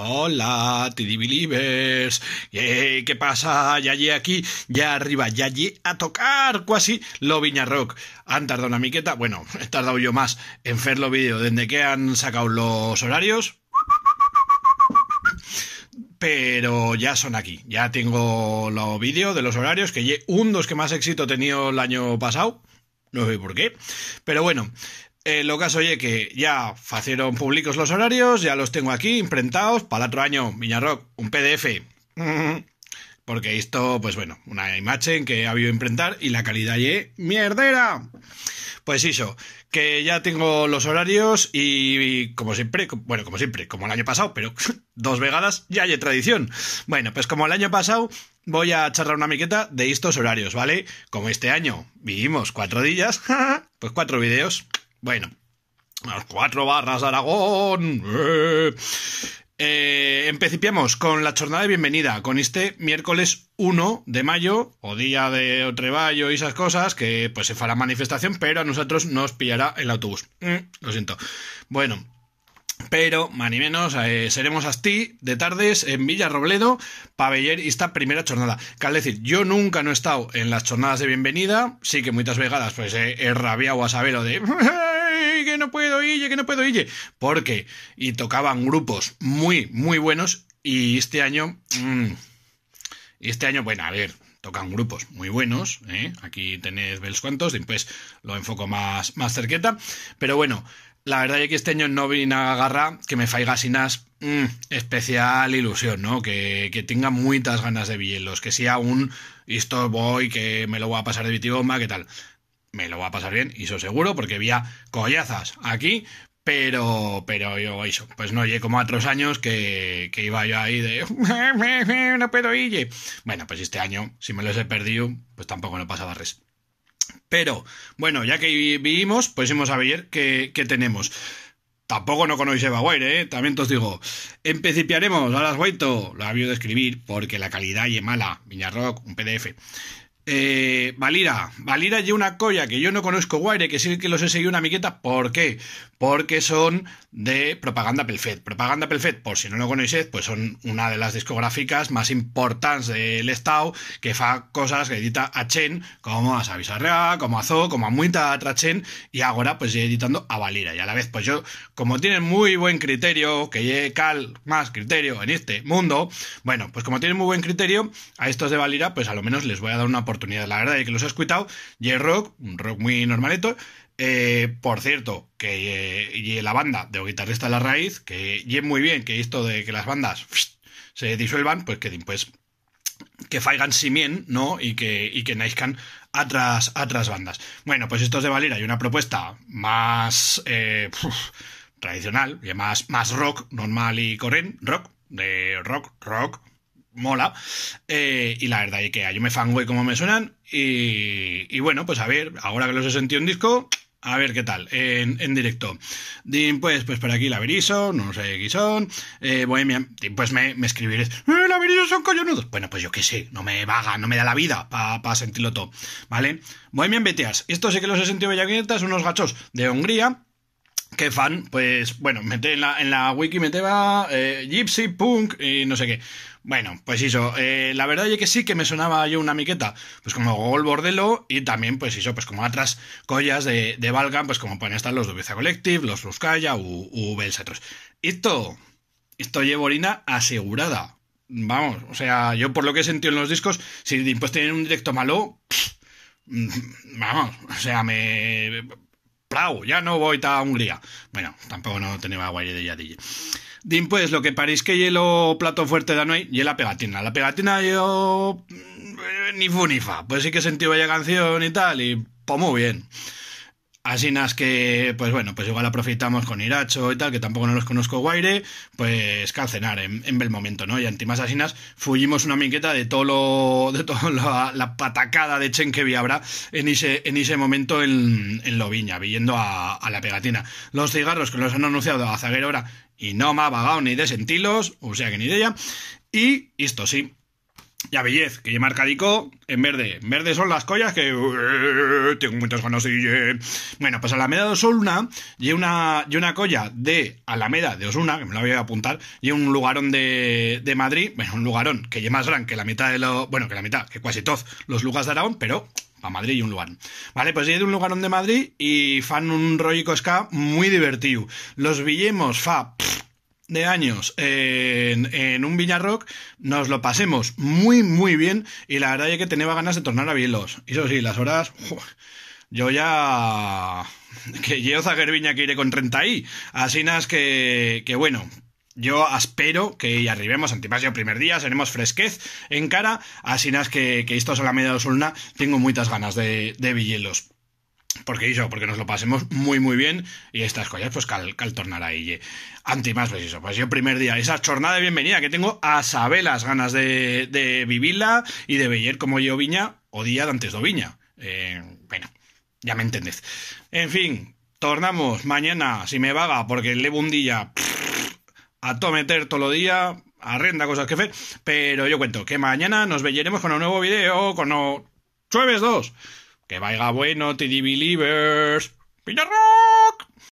Hola, TD Believers. ¿Qué pasa? Ya llegué aquí, ya arriba, ya llegué a tocar, cuasi lo Viña Rock. Han tardado una miqueta, bueno, he tardado yo más en hacer los vídeos desde que han sacado los horarios. Pero ya son aquí, ya tengo los vídeos de los horarios, que llegué un dos que más éxito he tenido el año pasado. No sé por qué. Pero bueno, eh, lo caso oye que ya facieron públicos los horarios, ya los tengo aquí imprentados para el otro año, Viñarrock, un PDF. Porque esto, pues bueno, una imagen que ha habido imprentar y la calidad ye mierdera. Pues eso, que ya tengo los horarios y, como siempre, bueno, como siempre, como el año pasado, pero dos vegadas ya hay tradición. Bueno, pues como el año pasado, voy a charlar una miqueta de estos horarios, ¿vale? Como este año vivimos cuatro días, pues cuatro videos. Bueno, las cuatro barras de Aragón. Eh, eh. empecipiamos con la jornada de bienvenida, con este miércoles 1 de mayo, o día de treballo y esas cosas, que pues se fará manifestación, pero a nosotros nos pillará el autobús. Mm, lo siento. Bueno, pero, más ni menos, eh, seremos a ti de tardes en Villa Robledo para ver esta primera jornada. Que decir, yo nunca no he estado en las jornadas de bienvenida, sí que muchas vegadas pues he rabiado a saber de... que no puedo ir, que no puedo ir! Porque, y tocaban grupos muy, muy buenos y este año... Mm, y este año, bueno, a ver, tocan grupos muy buenos, ¿eh? aquí tenéis veis cuantos, después lo enfoco más, más cerqueta, pero bueno, la verdad es que este año no vine a agarrar que me faiga sinas mm, especial ilusión, ¿no? Que, tenga muchas ganas de los que sea un esto voy, que me lo voy a pasar de Bomba, qué tal me lo va a pasar bien, y eso seguro, porque había collazas aquí, pero, pero yo eso, pues no llegué como a otros años que, que, iba yo ahí de no puedo Bueno, pues este año, si me los he perdido, pues tampoco no pasaba res. Pero, bueno, ya que vivimos, pues hemos a ver qué, qué tenemos. Tampoco no conocéis Weir, ¿eh? También os digo. Empecipiaremos, ahora las vuelto. Lo había de escribir porque la calidad y mala. Rock, un PDF. Eh, Valira, Valira lleva una colla que yo no conozco Guaire, que sí que los he seguido una miqueta, ¿por qué? Porque son de Propaganda Pelfet. Propaganda Pelfet, por si no lo conocéis, pues son una de las discográficas más importantes del Estado, que fa cosas que edita a Chen, como a Savisarrea, como a Zo, como a Muita Trachen, y ahora pues editando a Valira. Y a la vez, pues yo, como tienen muy buen criterio, que llegue cal más criterio en este mundo, bueno, pues como tienen muy buen criterio, a estos de Valira, pues a lo menos les voy a dar una oportunidad la verdad, y que los he escuchado. J-Rock, un rock muy normalito. Eh, por cierto, que eh, y la banda de guitarrista la raíz, que y muy bien que esto de que las bandas se disuelvan, pues que pues que faigan simien, ¿no? Y que, y que naizcan atrás atrás bandas. Bueno, pues esto es de Valera hay una propuesta más eh, tradicional, y más, más rock, normal y corriente, rock, de rock, rock, mola. Eh, y la verdad, que yo me fango y como me suenan. Y, bueno, pues a ver, ahora que los he sentido en disco, a ver qué tal, en, directo. Pues, pues por aquí la Veriso, no sé qué son. Eh, Bohemian, pues me, me escribiréis, eh, la son Bueno, pues yo qué sé, no me vaga, no me da la vida para sentirlo todo, ¿vale? Bohemian Beteas, esto sí que los he sentido son unos gachos de Hungría. Qué fan, pues bueno, mete en la, en la wiki, va eh, Gypsy Punk y no sé qué bueno, pues eso, eh, la verdad es que sí que me sonaba yo una miqueta, pues como Gol Bordelo y también pues eso, pues como otras collas de, de Valgan, pues como pueden estar los Dubiza Collective, los Ruskaya u, Belsatros. Esto, esto llevo orina asegurada. Vamos, o sea, yo por lo que he sentido en los discos, si pues tienen un directo malo, mm, vamos, o sea, me ¡Plau! ¡Ya no voy a Hungría. Bueno, tampoco no tenía guay de yadille. Din, pues, lo que parís que hielo plato fuerte de Anoy, y la pegatina. La pegatina yo... Mm, ni fu ni fa. Pues sí que sentí bella canción y tal, y pues muy bien. Asinas que, pues bueno, pues igual aprovechamos con Iracho y tal, que tampoco no los conozco guaire, pues calcenar en, en bel momento, ¿no? Y más asinas fuimos una minqueta de todo lo, de toda la, patacada de Chen que en ese, en ese momento en, en Loviña, viendo a, la pegatina. Los cigarros que los han anunciado a Zaguerora y no me ha vagado ni de sentilos, o sea que ni de ella. Y esto sí, ya bellez, que lleva Arcadico en verde. En verde son las collas que. Eh, tengo muchas ganas y, Bueno, pues Alameda de Osuna y una, y una colla de Alameda de Osuna, que me la voy a apuntar, y un lugarón de, de Madrid, bueno, un lugarón que lleva más gran que la mitad de los. Bueno, que la mitad, que casi todos los lugares de Aragón, pero a Madrid y un lugar. Vale, pues llegué de un lugarón de Madrid y fan un rollo muy divertido. Los Villemos fa de años en, un Viñarrock nos lo pasemos muy, muy bien. Y la verdad es que tenía ganas de tornar a Villelos, Y eso sí, las horas. yo ya. Que yo Zagerviña que iré con 30 y Así nas que, que bueno, yo espero que arribemos antipas el primer día, seremos fresquez en cara, así nas que, que esto es la media de solna, tengo muchas ganas de, de Villelos. Porque porque nos lo pasemos muy muy bien y estas cosas pues cal, cal tornar ahí... ...anti más pues eso, pues yo primer día, esa jornada de bienvenida que tengo a saber las ganas de, de vivirla y de ver como yo viña o día de antes de viña. Eh, bueno, ya me entendés. En fin, tornamos mañana, si me vaga, porque levo un día a to meter todo día, arrenda cosas que hacer, pero yo cuento que mañana nos veremos con un nuevo video, con o... Chueves 2. Que vaya bueno, TD Believers. ¡Pinarro!